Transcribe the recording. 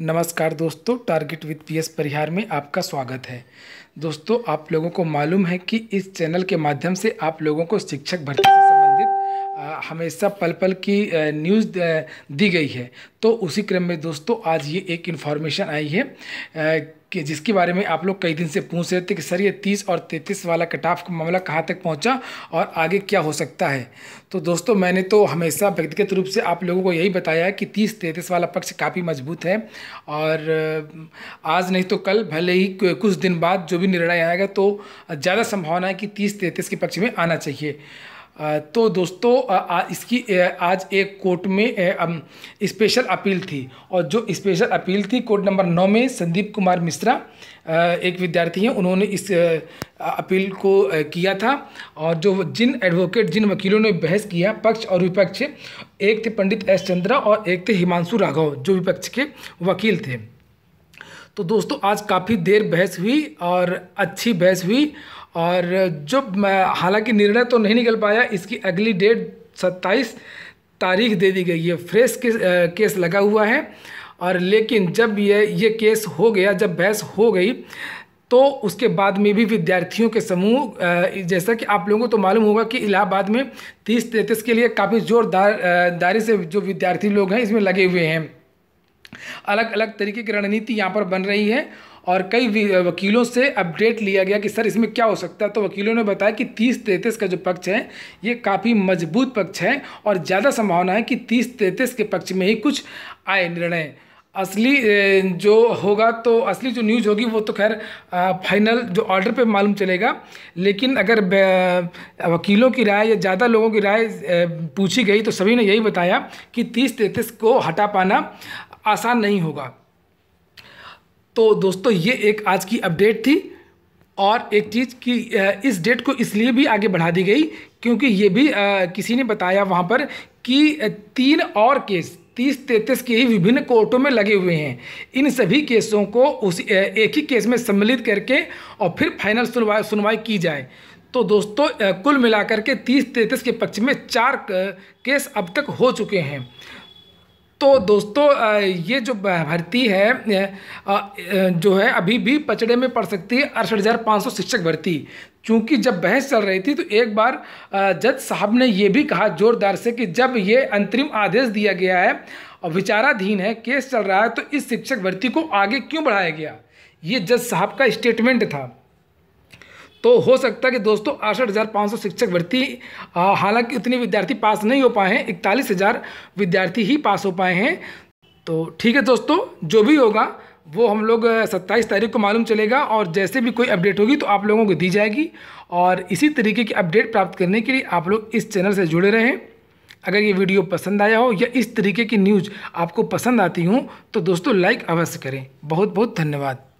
नमस्कार दोस्तों target with PS परिहार में आपका स्वागत है दोस्तों आप लोगों को मालूम है कि इस चैनल के माध्यम से आप लोगों को शिक्षक भर्ती से संबंधित हमेशा पल पल की न्यूज़ दी गई है तो उसी क्रम में दोस्तों आज ये एक इन्फॉर्मेशन आई है कि जिसके बारे में आप लोग कई दिन से पूछ रहे थे कि सर ये तीस और तैंतीस वाला कटाफ का मामला कहाँ तक पहुँचा और आगे क्या हो सकता है तो दोस्तों मैंने तो हमेशा व्यक्तिगत रूप से आप लोगों को यही बताया है कि तीस तैंतीस वाला पक्ष काफ़ी मजबूत है और आज नहीं तो कल भले ही कुछ दिन बाद जो भी निर्णय आएगा तो ज़्यादा संभावना है कि तीस तैंतीस के पक्ष में आना चाहिए तो दोस्तों इसकी आज एक कोर्ट में स्पेशल अपील थी और जो स्पेशल अपील थी कोर्ट नंबर नौ में संदीप कुमार मिश्रा एक विद्यार्थी हैं उन्होंने इस अपील को किया था और जो जिन एडवोकेट जिन वकीलों ने बहस किया पक्ष और विपक्ष एक थे पंडित एस चंद्रा और एक थे हिमांशु राघव जो विपक्ष के वकील थे तो दोस्तों आज काफ़ी देर बहस हुई और अच्छी बहस हुई और जब हालांकि निर्णय तो नहीं निकल पाया इसकी अगली डेट सत्ताईस तारीख दे दी गई है फ्रेश केस, केस लगा हुआ है और लेकिन जब ये ये केस हो गया जब बहस हो गई तो उसके बाद में भी विद्यार्थियों के समूह जैसा कि आप लोगों को तो मालूम होगा कि इलाहाबाद में तीस तैंतीस के लिए काफ़ी जोरदार दारी से जो विद्यार्थी लोग हैं इसमें लगे हुए हैं अलग अलग तरीके की रणनीति यहाँ पर बन रही है और कई वकीलों से अपडेट लिया गया कि सर इसमें क्या हो सकता है तो वकीलों ने बताया कि तीस तैंतीस का जो पक्ष है ये काफ़ी मजबूत पक्ष है और ज़्यादा संभावना है कि तीस तैंतीस के पक्ष में ही कुछ आए निर्णय असली जो होगा तो असली जो न्यूज़ होगी वो तो खैर फाइनल जो ऑर्डर पे मालूम चलेगा लेकिन अगर वकीलों की राय या ज़्यादा लोगों की राय पूछी गई तो सभी ने यही बताया कि तीस तैंतीस को हटा पाना आसान नहीं होगा तो दोस्तों ये एक आज की अपडेट थी और एक चीज़ कि इस डेट को इसलिए भी आगे बढ़ा दी गई क्योंकि ये भी किसी ने बताया वहाँ पर कि तीन और केस तीस तैंतीस के ही विभिन्न कोर्टों में लगे हुए हैं इन सभी केसों को उस एक ही केस में सम्मिलित करके और फिर फाइनल सुनवाई सुनवाई की जाए तो दोस्तों कुल मिलाकर के तीस तैंतीस के पक्ष में चार केस अब तक हो चुके हैं तो दोस्तों ये जो भर्ती है जो है अभी भी पचड़े में पड़ सकती है अड़सठ हज़ार पाँच सौ शिक्षक भर्ती क्योंकि जब बहस चल रही थी तो एक बार जज साहब ने ये भी कहा जोरदार से कि जब ये अंतरिम आदेश दिया गया है और विचाराधीन है केस चल रहा है तो इस शिक्षक भर्ती को आगे क्यों बढ़ाया गया ये जज साहब का स्टेटमेंट था तो हो सकता है कि दोस्तों अड़सठ हज़ार पाँच सौ शिक्षक भर्ती हालांकि उतने विद्यार्थी पास नहीं हो पाए हैं इकतालीस हज़ार विद्यार्थी ही पास हो पाए हैं तो ठीक है दोस्तों जो भी होगा वो हम लोग सत्ताईस तारीख को मालूम चलेगा और जैसे भी कोई अपडेट होगी तो आप लोगों को दी जाएगी और इसी तरीके की अपडेट प्राप्त करने के लिए आप लोग इस चैनल से जुड़े रहें अगर ये वीडियो पसंद आया हो या इस तरीके की न्यूज़ आपको पसंद आती हो तो दोस्तों लाइक अवश्य करें बहुत बहुत धन्यवाद